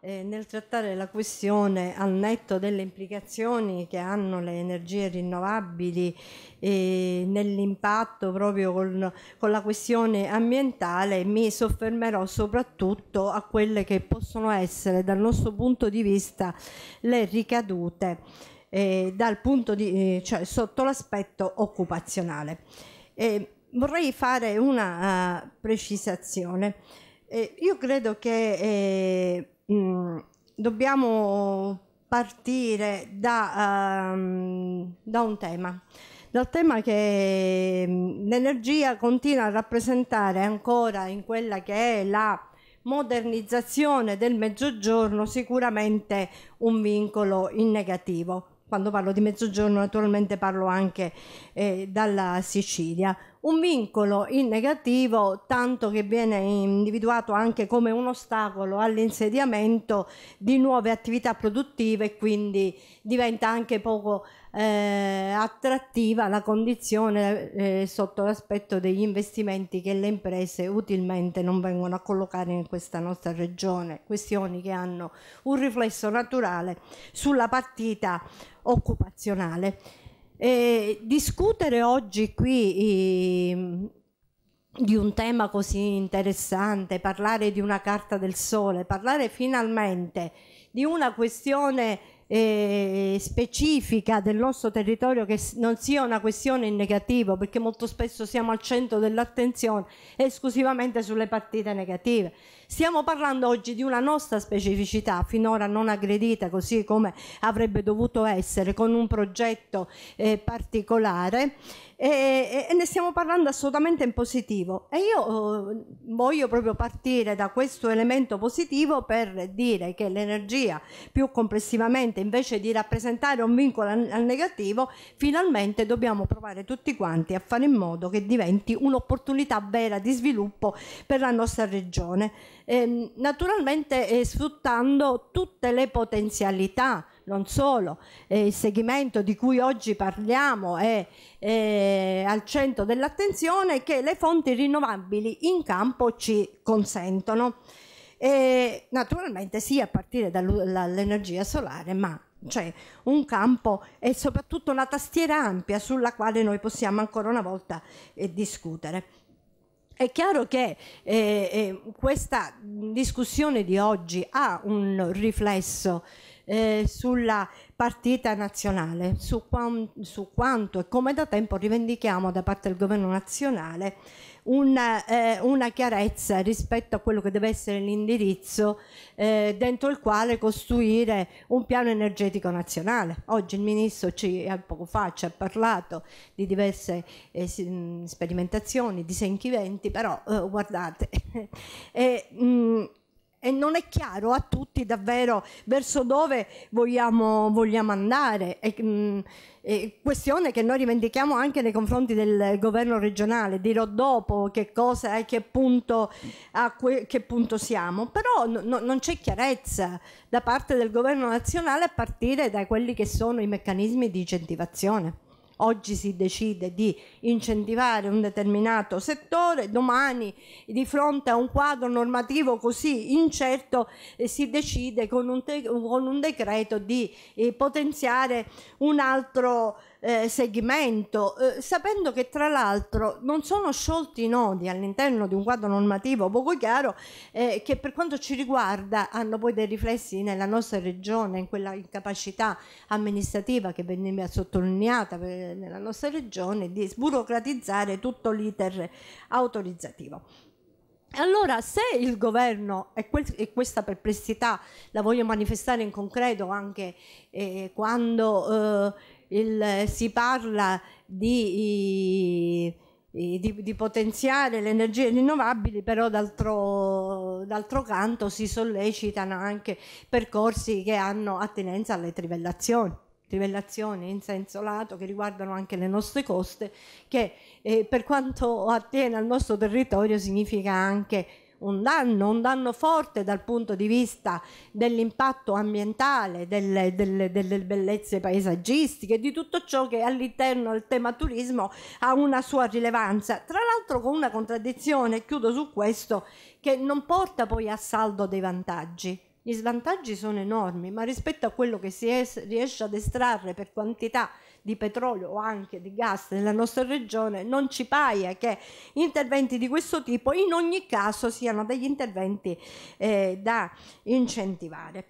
eh, nel trattare la questione al netto delle implicazioni che hanno le energie rinnovabili eh, nell'impatto proprio con, con la questione ambientale mi soffermerò soprattutto a quelle che possono essere dal nostro punto di vista le ricadute eh, dal punto di, eh, cioè, sotto l'aspetto occupazionale. vorrei fare una uh, precisazione. Eh, io credo che Mm, dobbiamo partire da, um, da un tema, dal tema che mm, l'energia continua a rappresentare ancora in quella che è la modernizzazione del mezzogiorno sicuramente un vincolo in negativo quando parlo di mezzogiorno naturalmente parlo anche eh, dalla Sicilia. Un vincolo in negativo, tanto che viene individuato anche come un ostacolo all'insediamento di nuove attività produttive, e quindi diventa anche poco eh, attrattiva la condizione eh, sotto l'aspetto degli investimenti che le imprese utilmente non vengono a collocare in questa nostra regione, questioni che hanno un riflesso naturale sulla partita occupazionale. Eh, discutere oggi qui eh, di un tema così interessante, parlare di una carta del sole, parlare finalmente di una questione eh, specifica del nostro territorio che non sia una questione in negativo perché molto spesso siamo al centro dell'attenzione esclusivamente sulle partite negative Stiamo parlando oggi di una nostra specificità finora non aggredita così come avrebbe dovuto essere con un progetto eh, particolare e, e, ne stiamo parlando assolutamente in positivo e io oh, voglio proprio partire da questo elemento positivo per dire che l'energia più complessivamente invece di rappresentare un vincolo al negativo finalmente dobbiamo provare tutti quanti a fare in modo che diventi un'opportunità vera di sviluppo per la nostra regione ehm, naturalmente eh, sfruttando tutte le potenzialità non solo, eh, il segmento di cui oggi parliamo è, è eh, al centro dell'attenzione che le fonti rinnovabili in campo ci consentono. E naturalmente sì a partire dall'energia solare, ma c'è un campo e soprattutto una tastiera ampia sulla quale noi possiamo ancora una volta eh, discutere. È chiaro che eh, eh, questa discussione di oggi ha un riflesso eh, sulla partita nazionale, su, qua, su quanto e come da tempo rivendichiamo da parte del governo nazionale una, eh, una, chiarezza rispetto a quello che deve essere l'indirizzo eh, dentro il quale costruire un piano energetico nazionale. Oggi il Ministro ci, eh, poco fa ci ha parlato di diverse eh, mm, sperimentazioni, disegni venti, però eh, guardate, mh, eh, mm, e non è chiaro a tutti davvero verso dove vogliamo, vogliamo andare. E, mh, mm, e questione che noi rivendichiamo anche nei confronti del governo regionale, dirò dopo che cosa e che punto, a che punto siamo, però no, non c'è chiarezza da parte del governo nazionale a partire da quelli che sono i meccanismi di incentivazione oggi si decide di incentivare un determinato settore, domani di fronte a un quadro normativo così incerto eh, si decide con un, con un decreto di eh, potenziare un altro eh, segmento, eh, sapendo che tra l'altro non sono sciolti i nodi all'interno di un quadro normativo poco chiaro eh, che per quanto ci riguarda hanno poi dei riflessi nella nostra regione, in quella incapacità amministrativa che veniva sottolineata per, eh, nella nostra regione di sburocratizzare tutto l'iter autorizzativo. Allora, se il governo, e, questa perplessità la voglio manifestare in concreto anche eh, quando eh, il, si parla di, di, di, potenziare le energie rinnovabili, però d'altro, d'altro canto si sollecitano anche percorsi che hanno attinenza alle trivellazioni trivellazioni in senso lato che riguardano anche le nostre coste, che eh, per quanto attiene al nostro territorio significa anche un danno, un danno forte dal punto di vista dell'impatto ambientale, delle, delle, delle bellezze paesaggistiche, di tutto ciò che all'interno del tema turismo ha una sua rilevanza. Tra l'altro con una contraddizione, chiudo su questo, che non porta poi a saldo dei vantaggi. Gli svantaggi sono enormi, ma rispetto a quello che si es- riesce ad estrarre per quantità di petrolio o anche di gas nella nostra regione, non ci paia che interventi di questo tipo in ogni caso siano degli interventi eh, da incentivare.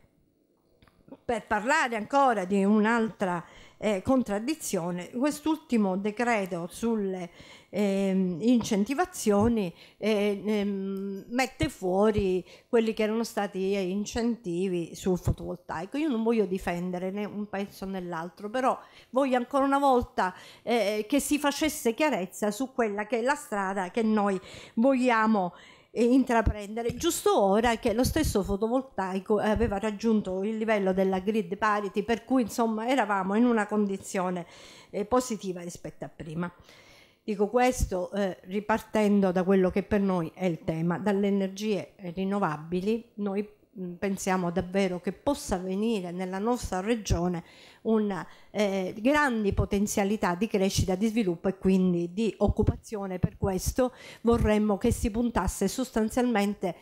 Per parlare ancora di un'altra eh, contraddizione, quest'ultimo decreto sulle ehm, incentivazioni eh, ehm, mette fuori quelli che erano stati incentivi sul fotovoltaico. Io non voglio difendere né un pezzo né l'altro, però voglio ancora una volta eh, che si facesse chiarezza su quella che è la strada che noi vogliamo eh, intraprendere. Giusto ora che lo stesso fotovoltaico aveva raggiunto il livello della grid parity, per cui insomma eravamo in una condizione eh, positiva rispetto a prima. Dico questo eh, ripartendo da quello che per noi è il tema, dalle energie rinnovabili, noi mm, pensiamo davvero che possa venire nella nostra regione una, eh, grandi potenzialità di crescita, di sviluppo e quindi di occupazione. Per questo vorremmo che si puntasse sostanzialmente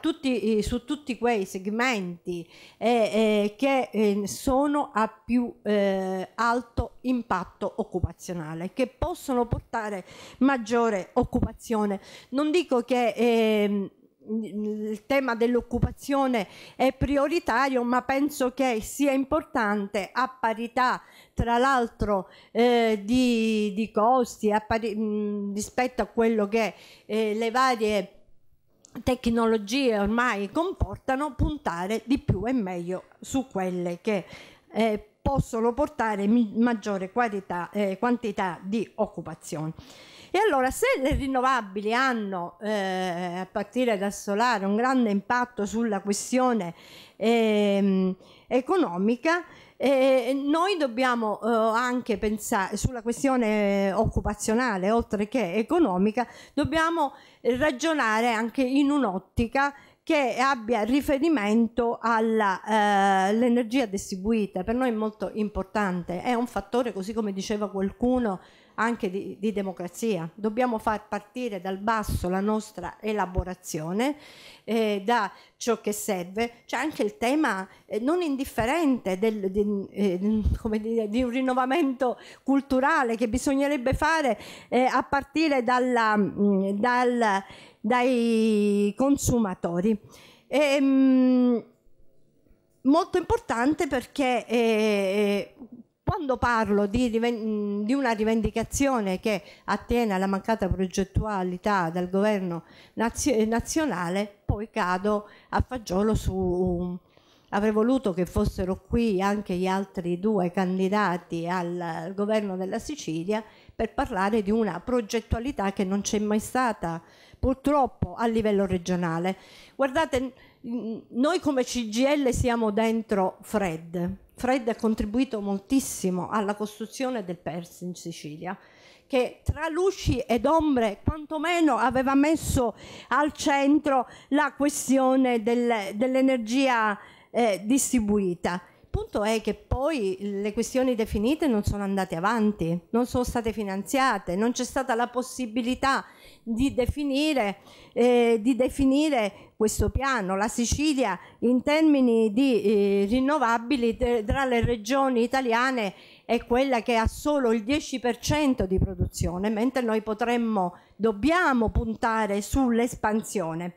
tutti, su tutti quei segmenti eh, eh che eh, sono a più eh, alto impatto occupazionale, che possono portare maggiore occupazione. Non dico che ehm, il tema dell'occupazione è prioritario, ma penso che sia importante a parità tra l'altro eh, di, di, costi a pari, mh, rispetto a quello che eh, le varie tecnologie ormai comportano, puntare di più e meglio su quelle che eh, possono portare maggiore qualità, eh, quantità di occupazione. E allora se le rinnovabili hanno, eh, a partire dal solare, un grande impatto sulla questione eh, economica, eh, noi dobbiamo eh, anche pensare sulla questione occupazionale oltre che economica, dobbiamo ragionare anche in un'ottica che abbia riferimento all'energia eh, distribuita. Per noi è molto importante, è un fattore, così come diceva qualcuno, anche di, di democrazia. Dobbiamo far partire dal basso la nostra elaborazione, eh, da ciò che serve. C'è anche il tema eh, non indifferente del, di, eh, dire, di, un rinnovamento culturale che bisognerebbe fare eh, a partire dalla, mh, mm, dal, dai consumatori. E, ehm, mh, molto importante perché eh, quando parlo di, mm, di, una rivendicazione che attiene alla mancata progettualità del governo eh, nazionale, poi cado a fagiolo su... avrei voluto che fossero qui anche gli altri due candidati al governo della Sicilia per parlare di una progettualità che non c'è mai stata purtroppo a livello regionale. Guardate, noi come CGL siamo dentro Fred, Fred ha contribuito moltissimo alla costruzione del Pers in Sicilia, che tra luci ed ombre quantomeno aveva messo al centro la questione del, dell'energia eh, distribuita. Il punto è che poi le questioni definite non sono andate avanti, non sono state finanziate, non c'è stata la possibilità di definire, eh, di definire questo piano, la Sicilia in termini di eh, rinnovabili tra le regioni italiane è quella che ha solo il 10% di produzione, mentre noi potremmo, dobbiamo puntare sull'espansione.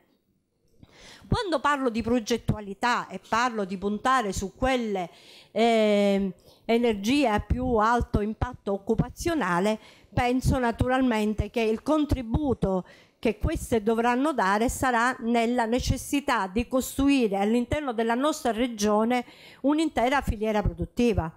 Quando parlo di progettualità e parlo di puntare su quelle eh, energie a più alto impatto occupazionale, penso naturalmente che il contributo che queste dovranno dare sarà nella necessità di costruire all'interno della nostra regione un'intera filiera produttiva.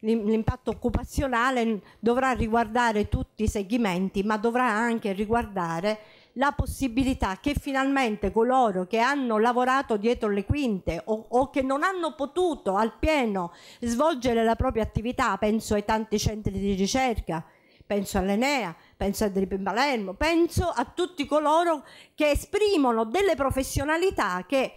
L'impatto occupazionale dovrà riguardare tutti i segmenti, ma dovrà anche riguardare la possibilità che finalmente coloro che hanno lavorato dietro le quinte o, o che non hanno potuto al pieno svolgere la propria attività, penso ai tanti centri di ricerca, penso all'Enea, penso a Drip in Palermo, penso a tutti coloro che esprimono delle professionalità che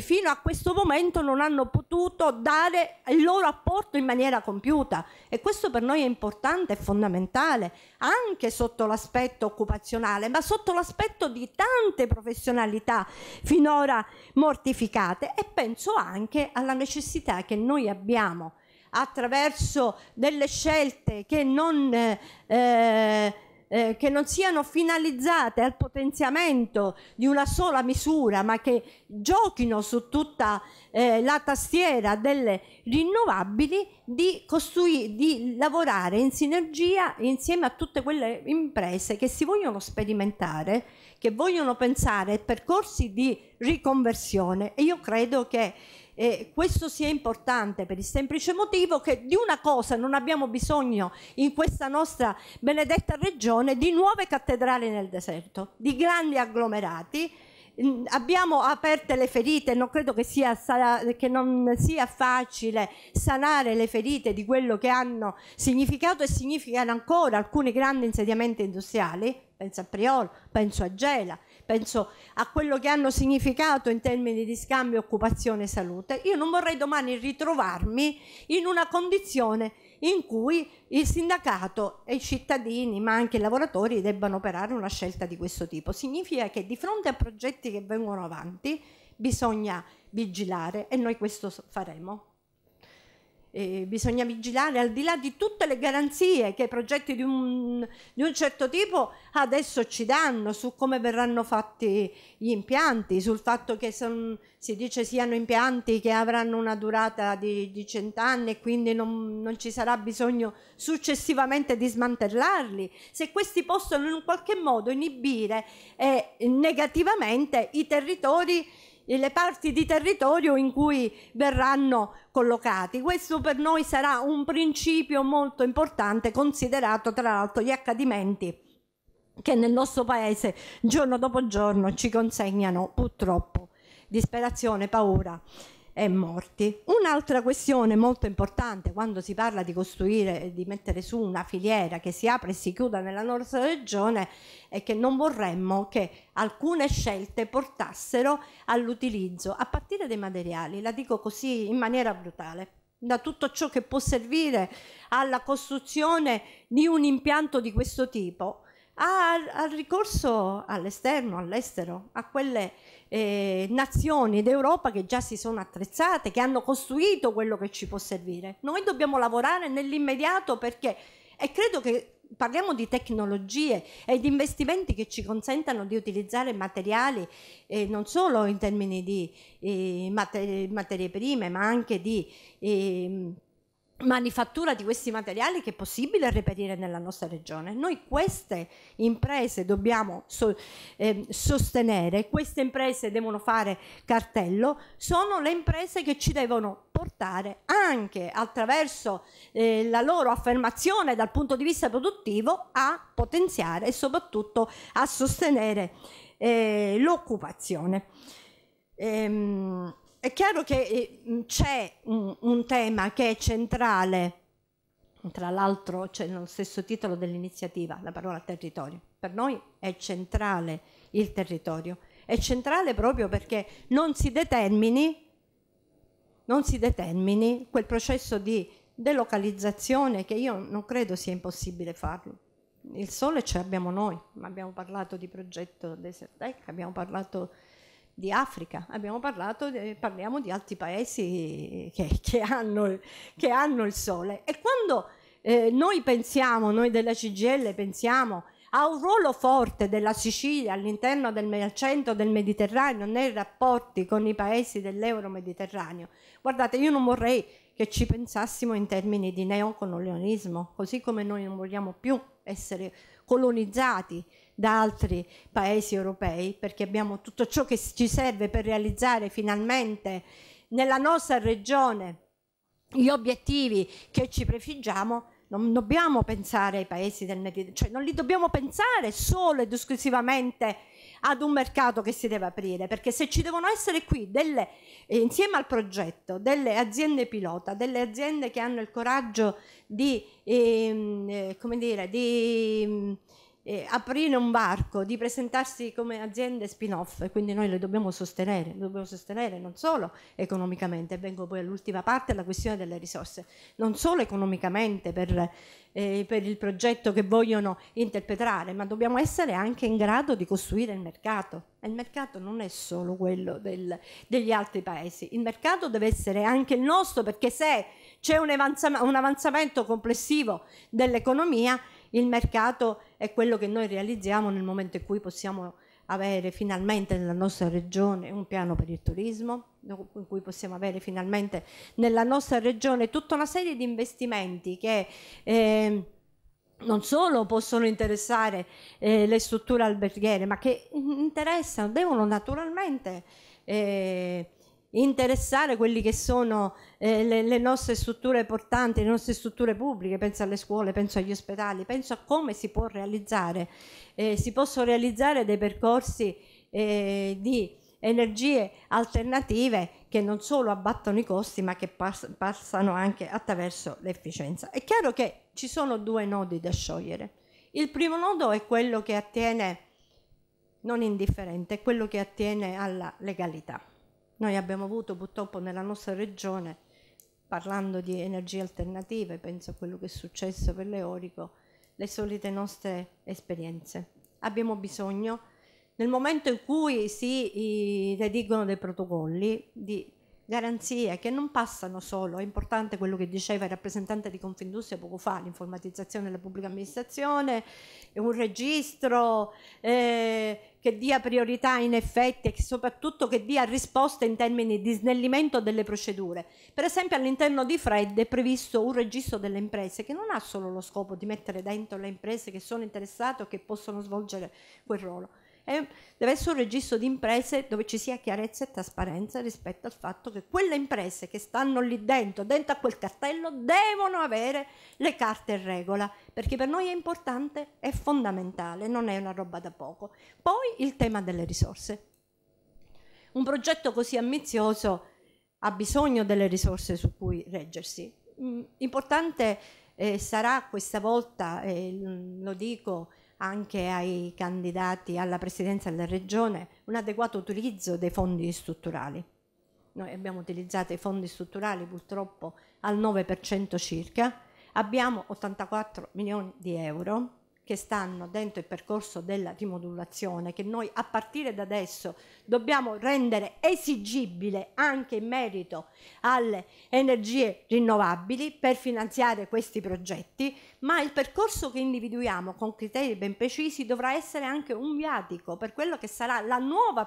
fino a questo momento non hanno potuto dare il loro apporto in maniera compiuta e questo per noi è importante, è fondamentale, anche sotto l'aspetto occupazionale, ma sotto l'aspetto di tante professionalità finora mortificate e penso anche alla necessità che noi abbiamo attraverso delle scelte che non... Eh, eh, che non siano finalizzate al potenziamento di una sola misura, ma che giochino su tutta eh, la tastiera delle rinnovabili, di, di lavorare in sinergia insieme a tutte quelle imprese che si vogliono sperimentare, che vogliono pensare percorsi di riconversione. E io credo che eh, questo sia importante per il semplice motivo che di una cosa non abbiamo bisogno in questa nostra benedetta regione di nuove cattedrali nel deserto, di grandi agglomerati. Mm, abbiamo aperte le ferite, non credo che, sia, che non sia facile sanare le ferite di quello che hanno significato e significano ancora alcuni grandi insediamenti industriali, penso a Priolo, penso a Gela, penso a quello che hanno significato in termini di scambio, occupazione e salute, io non vorrei domani ritrovarmi in una condizione in cui il sindacato e i cittadini, ma anche i lavoratori, debbano operare una scelta di questo tipo. Significa che di fronte a progetti che vengono avanti bisogna vigilare e noi questo faremo. E bisogna vigilare al di là di tutte le garanzie che i progetti di un, di un, certo tipo adesso ci danno su come verranno fatti gli impianti, sul fatto che son, si dice siano impianti che avranno una durata di cent'anni e quindi non, non, ci sarà bisogno successivamente di smantellarli, se questi possono in un qualche modo inibire eh, negativamente i territori e le parti di territorio in cui verranno collocati. Questo per noi sarà un principio molto importante considerato tra l'altro gli accadimenti che nel nostro paese giorno dopo giorno ci consegnano purtroppo disperazione, paura e morti. Un'altra questione molto importante quando si parla di costruire, e di mettere su una filiera che si apre e si chiuda nella nostra regione è che non vorremmo che alcune scelte portassero all'utilizzo, a partire dai materiali, la dico così in maniera brutale, da tutto ciò che può servire alla costruzione di un impianto di questo tipo, al ricorso all'esterno, all'estero, a quelle eh, nazioni d'Europa che già si sono attrezzate, che hanno costruito quello che ci può servire. Noi dobbiamo lavorare nell'immediato perché, e credo che parliamo di tecnologie e di investimenti che ci consentano di utilizzare materiali eh, non solo in termini di eh, materie prime, ma anche di... Ehm, manifattura di questi materiali che è possibile reperire nella nostra regione. Noi queste imprese dobbiamo so, eh, sostenere, queste imprese devono fare cartello, sono le imprese che ci devono portare anche attraverso eh, la loro affermazione dal punto di vista produttivo a potenziare e soprattutto a sostenere eh, l'occupazione. Ehm, è chiaro che eh, c'è un, un tema che è centrale, tra l'altro c'è nello stesso titolo dell'iniziativa, la parola territorio. Per noi è centrale il territorio, è centrale proprio perché non si determini, non si determini quel processo di delocalizzazione che io non credo sia impossibile farlo. Il sole ce l'abbiamo noi, abbiamo parlato di progetto Desert Tech, abbiamo parlato di di Africa, abbiamo parlato, de, parliamo di altri paesi che, che, hanno, che hanno, il sole. E quando eh, noi pensiamo, noi della CGL pensiamo a un ruolo forte della Sicilia all'interno del centro del Mediterraneo nei rapporti con i paesi dell'euro-mediterraneo, guardate, io non vorrei che ci pensassimo in termini di neocolonialismo, così come noi non vogliamo più essere colonizzati da altri paesi europei, perché abbiamo tutto ciò che ci serve per realizzare finalmente nella nostra regione gli obiettivi che ci prefiggiamo, non dobbiamo pensare ai paesi del Mediterraneo, cioè non li dobbiamo pensare solo ed esclusivamente ad un mercato che si deve aprire, perché se ci devono essere qui delle, insieme al progetto delle aziende pilota, delle aziende che hanno il coraggio di, ehm, eh, come dire, di eh, aprire un varco di presentarsi come aziende spin-off e quindi noi le dobbiamo sostenere, dobbiamo sostenere non solo economicamente, vengo poi all'ultima parte, alla questione delle risorse, non solo economicamente per, eh, per il progetto che vogliono interpretare, ma dobbiamo essere anche in grado di costruire il mercato. E il mercato non è solo quello del, degli altri paesi, il mercato deve essere anche il nostro perché se c'è un, avanzam un avanzamento complessivo dell'economia, il mercato è quello che noi realizziamo nel momento in cui possiamo avere finalmente nella nostra regione un piano per il turismo, in cui possiamo avere finalmente nella nostra regione tutta una serie di investimenti che eh, non solo possono interessare eh, le strutture alberghiere, ma che interessano, devono naturalmente... Eh, interessare quelle che sono eh, le, le, nostre strutture portanti, le nostre strutture pubbliche, penso alle scuole, penso agli ospedali, penso a come si può realizzare, eh, si possono realizzare dei percorsi eh, di energie alternative che non solo abbattono i costi ma che pass passano anche attraverso l'efficienza. È chiaro che ci sono due nodi da sciogliere. Il primo nodo è quello che attiene, non indifferente, è quello che attiene alla legalità noi abbiamo avuto purtroppo nella nostra regione, parlando di energie alternative, penso a quello che è successo per l'eolico, le solite nostre esperienze. Abbiamo bisogno, nel momento in cui si redigono dei protocolli, di garanzie che non passano solo, è importante quello che diceva il rappresentante di Confindustria poco fa, l'informatizzazione della pubblica amministrazione, un registro eh, che dia priorità in effetti e soprattutto che dia risposte in termini di snellimento delle procedure. Per esempio all'interno di Fred è previsto un registro delle imprese che non ha solo lo scopo di mettere dentro le imprese che sono interessate o che possono svolgere quel ruolo, è, deve essere un registro di imprese dove ci sia chiarezza e trasparenza rispetto al fatto che quelle imprese che stanno lì dentro, dentro a quel cartello, devono avere le carte in regola, perché per noi è importante, è fondamentale, non è una roba da poco. Poi il tema delle risorse. Un progetto così ambizioso ha bisogno delle risorse su cui reggersi. Mm, importante eh, sarà questa volta, eh, lo dico, anche ai candidati alla presidenza della regione un adeguato utilizzo dei fondi strutturali. Noi abbiamo utilizzato i fondi strutturali purtroppo al 9% circa, abbiamo 84 milioni di euro che stanno dentro il percorso della rimodulazione, che noi a partire da adesso dobbiamo rendere esigibile anche in merito alle energie rinnovabili per finanziare questi progetti, ma il percorso che individuiamo con criteri ben precisi dovrà essere anche un viatico per quello che sarà la nuova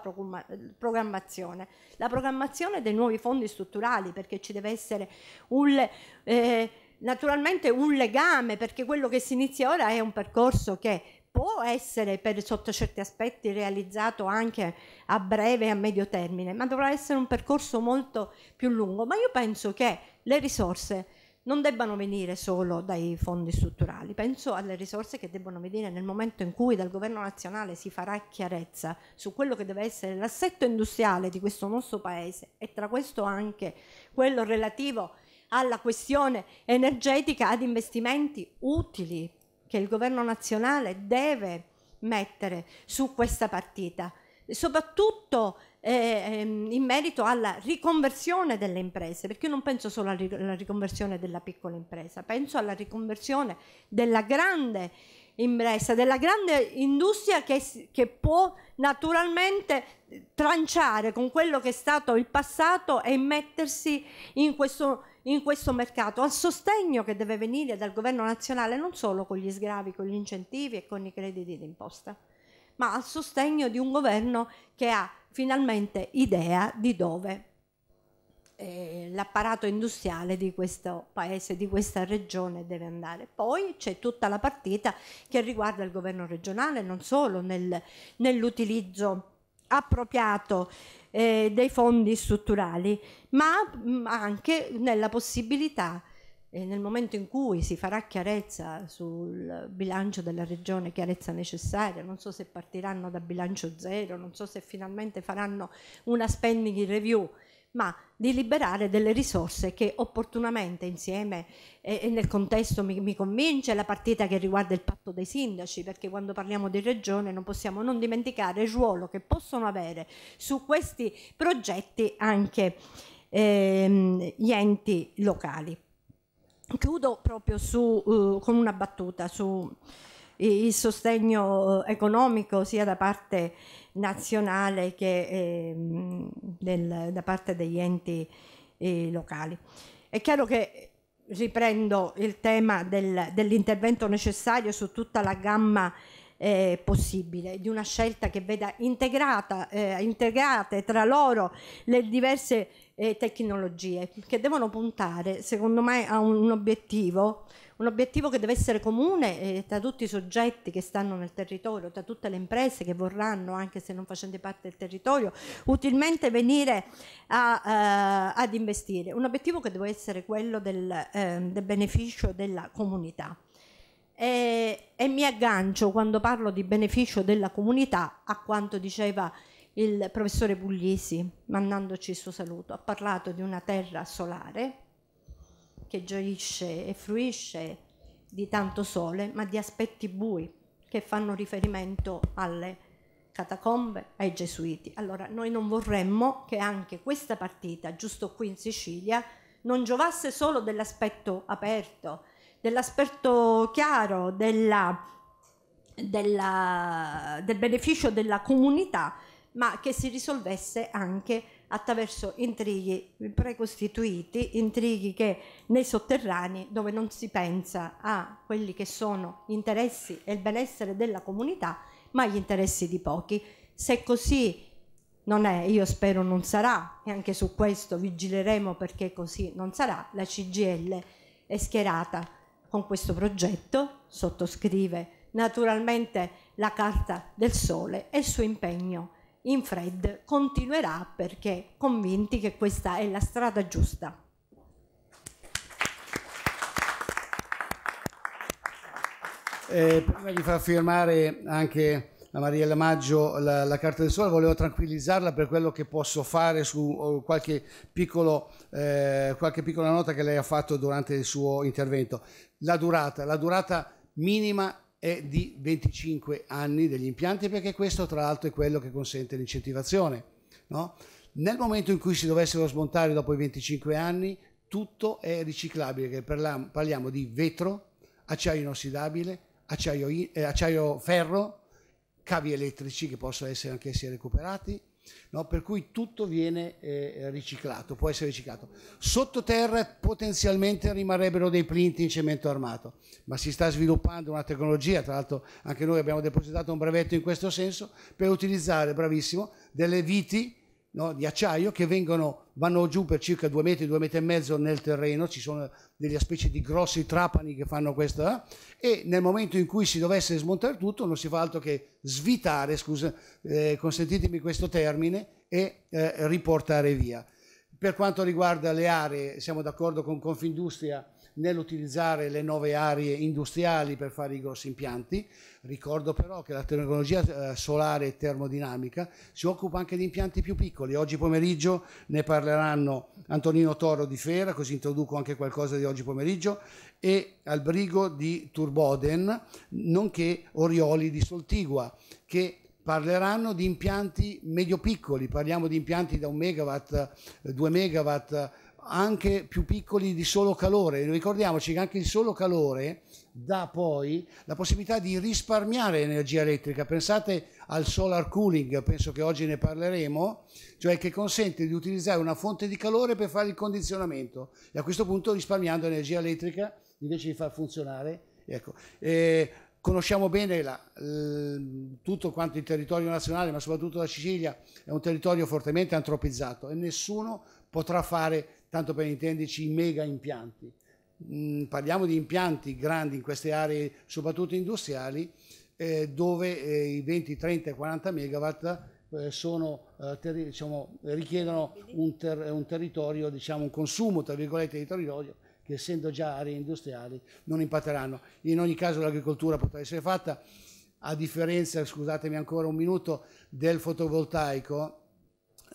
programmazione, la programmazione dei nuovi fondi strutturali, perché ci deve essere un... Eh, naturalmente un legame, perché quello che si inizia ora è un percorso che può essere per sotto certi aspetti realizzato anche a breve e a medio termine, ma dovrà essere un percorso molto più lungo. Ma io penso che le risorse non debbano venire solo dai fondi strutturali, penso alle risorse che debbano venire nel momento in cui dal governo nazionale si farà chiarezza su quello che deve essere l'assetto industriale di questo nostro paese e tra questo anche quello relativo a alla questione energetica ad investimenti utili che il governo nazionale deve mettere su questa partita, soprattutto eh, ehm, in merito alla riconversione delle imprese, perché io non penso solo alla riconversione della piccola impresa, penso alla riconversione della grande impresa, della grande industria che, che può naturalmente tranciare con quello che è stato il passato e mettersi in questo in questo mercato, al sostegno che deve venire dal governo nazionale non solo con gli sgravi, con gli incentivi e con i crediti d'imposta, ma al sostegno di un governo che ha finalmente idea di dove eh, l'apparato industriale di questo paese, di questa regione deve andare. Poi c'è tutta la partita che riguarda il governo regionale, non solo nel, nell'utilizzo appropriato eh, dei fondi strutturali, ma mm, anche nella possibilità e eh, nel momento in cui si farà chiarezza sul bilancio della regione, chiarezza necessaria, non so se partiranno da bilancio zero, non so se finalmente faranno una spending review ma di liberare delle risorse che opportunamente insieme e, nel contesto mi, mi, convince la partita che riguarda il patto dei sindaci, perché quando parliamo di regione non possiamo non dimenticare il ruolo che possono avere su questi progetti anche ehm, gli enti locali. Chiudo proprio su, uh, con una battuta su il sostegno eh, economico sia da parte nazionale che eh, del, da parte degli enti eh, locali. È chiaro che riprendo il tema del, dell'intervento necessario su tutta la gamma eh, possibile, di una scelta che veda integrata, eh, integrate tra loro le diverse eh, tecnologie che devono puntare, secondo me, a un, un obiettivo un obiettivo che deve essere comune eh, tra tutti i soggetti che stanno nel territorio, tra tutte le imprese che vorranno, anche se non facendo parte del territorio, utilmente venire a, eh, ad investire. Un obiettivo che deve essere quello del, eh, del beneficio della comunità. E, e, mi aggancio quando parlo di beneficio della comunità a quanto diceva il professore Puglisi, mandandoci il suo saluto. Ha parlato di una terra solare, che gioisce e fruisce di tanto sole, ma di aspetti bui che fanno riferimento alle catacombe, ai gesuiti. Allora noi non vorremmo che anche questa partita, giusto qui in Sicilia, non giovasse solo dell'aspetto aperto, dell'aspetto chiaro, della, della, del beneficio della comunità, ma che si risolvesse anche attraverso intrighi precostituiti, intrighi che nei sotterranei dove non si pensa a quelli che sono gli interessi e il benessere della comunità, ma agli interessi di pochi. Se così non è, io spero non sarà, e anche su questo vigileremo perché così non sarà, la CGL è schierata con questo progetto, sottoscrive naturalmente la Carta del Sole e il suo impegno in Fred continuerà perché convinti che questa è la strada giusta. Eh, prima di far firmare anche a Mariella Maggio la, la, Carta del Sole, volevo tranquillizzarla per quello che posso fare su oh, qualche, piccolo, eh, qualche piccola nota che lei ha fatto durante il suo intervento. La durata, la durata minima è di 25 anni degli impianti perché questo tra l'altro è quello che consente l'incentivazione. No? Nel momento in cui si dovessero smontare dopo i 25 anni tutto è riciclabile, parliamo di vetro, acciaio inossidabile, acciaio, eh, acciaio ferro, cavi elettrici che possono essere anch'essi recuperati, No? Per cui tutto viene eh, riciclato, può essere riciclato. Sottoterra potenzialmente rimarrebbero dei plinti in cemento armato, ma si sta sviluppando una tecnologia, tra l'altro anche noi abbiamo depositato un brevetto in questo senso, per utilizzare, bravissimo, delle viti no, di acciaio che vengono, vanno giù per circa due metri, due metri e mezzo nel terreno, ci sono delle specie di grossi trapani che fanno questa eh? e nel momento in cui si dovesse smontare tutto non si fa altro che svitare, scusa, eh, consentitemi questo termine, e eh, riportare via. Per quanto riguarda le aree, siamo d'accordo con Confindustria nell'utilizzare le nuove aree industriali per fare i grossi impianti. Ricordo però che la tecnologia eh, solare e termodinamica si occupa anche di impianti più piccoli. Oggi pomeriggio ne parleranno Antonino Toro di Fera, così introduco anche qualcosa di oggi pomeriggio, e Albrigo di Turboden, nonché Orioli di Soltigua, che parleranno di impianti medio piccoli, parliamo di impianti da 1 megawatt, 2 eh, megawatt anche più piccoli di solo calore. Ricordiamoci che anche il solo calore dà poi la possibilità di risparmiare energia elettrica. Pensate al solar cooling, penso che oggi ne parleremo, cioè che consente di utilizzare una fonte di calore per fare il condizionamento e a questo punto risparmiando energia elettrica invece di far funzionare. Ecco. Eh, conosciamo bene la, eh, tutto quanto il territorio nazionale, ma soprattutto la Sicilia è un territorio fortemente antropizzato e nessuno potrà fare tanto per intenderci i mega impianti. Mm, parliamo di impianti grandi in queste aree, soprattutto industriali, eh, dove eh, i 20, 30, 40 megawatt eh, sono, eh, ter- diciamo, richiedono un, ter- un territorio, diciamo, un consumo tra virgolette di territorio che essendo già aree industriali non impatteranno. In ogni caso l'agricoltura potrà essere fatta, a differenza, scusatemi ancora un minuto, del fotovoltaico,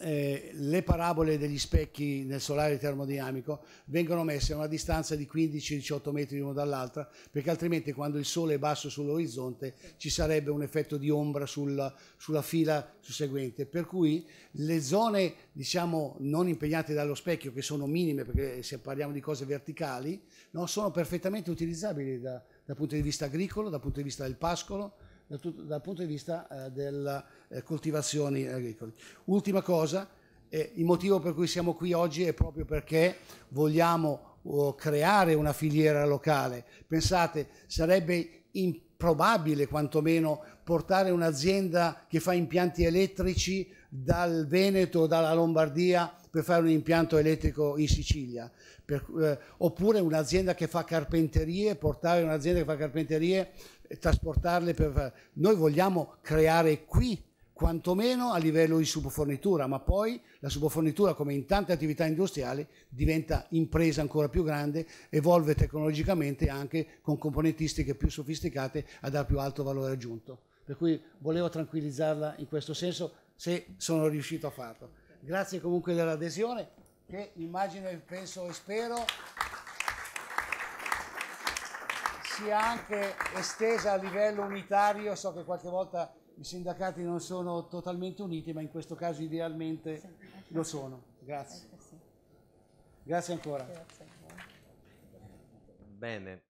eh, le parabole degli specchi nel solare termodinamico vengono messe a una distanza di 15-18 metri l'uno dall'altra, perché altrimenti quando il sole è basso sull'orizzonte ci sarebbe un effetto di ombra sulla, sulla fila susseguente. Per cui le zone diciamo, non impegnate dallo specchio, che sono minime perché se parliamo di cose verticali, no, sono perfettamente utilizzabili da, dal punto di vista agricolo, dal punto di vista del pascolo, dal, dal punto di vista eh, delle eh, coltivazioni agricole. Ultima cosa, eh, il motivo per cui siamo qui oggi è proprio perché vogliamo oh, creare una filiera locale. Pensate, sarebbe improbabile quantomeno portare un'azienda che fa impianti elettrici dal Veneto, dalla Lombardia per fare un impianto elettrico in Sicilia, per, eh, oppure un'azienda che fa carpenterie, portare un'azienda che fa carpenterie e eh, trasportarle per... Noi vogliamo creare qui quantomeno a livello di subfornitura, ma poi la subfornitura, come in tante attività industriali, diventa impresa ancora più grande, evolve tecnologicamente anche con componentistiche più sofisticate a dar più alto valore aggiunto. Per cui volevo tranquillizzarla in questo senso, se sono riuscito a farlo. Grazie comunque dell'adesione che immagino e penso e spero sia anche estesa a livello unitario, so che qualche volta i sindacati non sono totalmente uniti, ma in questo caso idealmente lo sono. Grazie. Grazie ancora. Bene.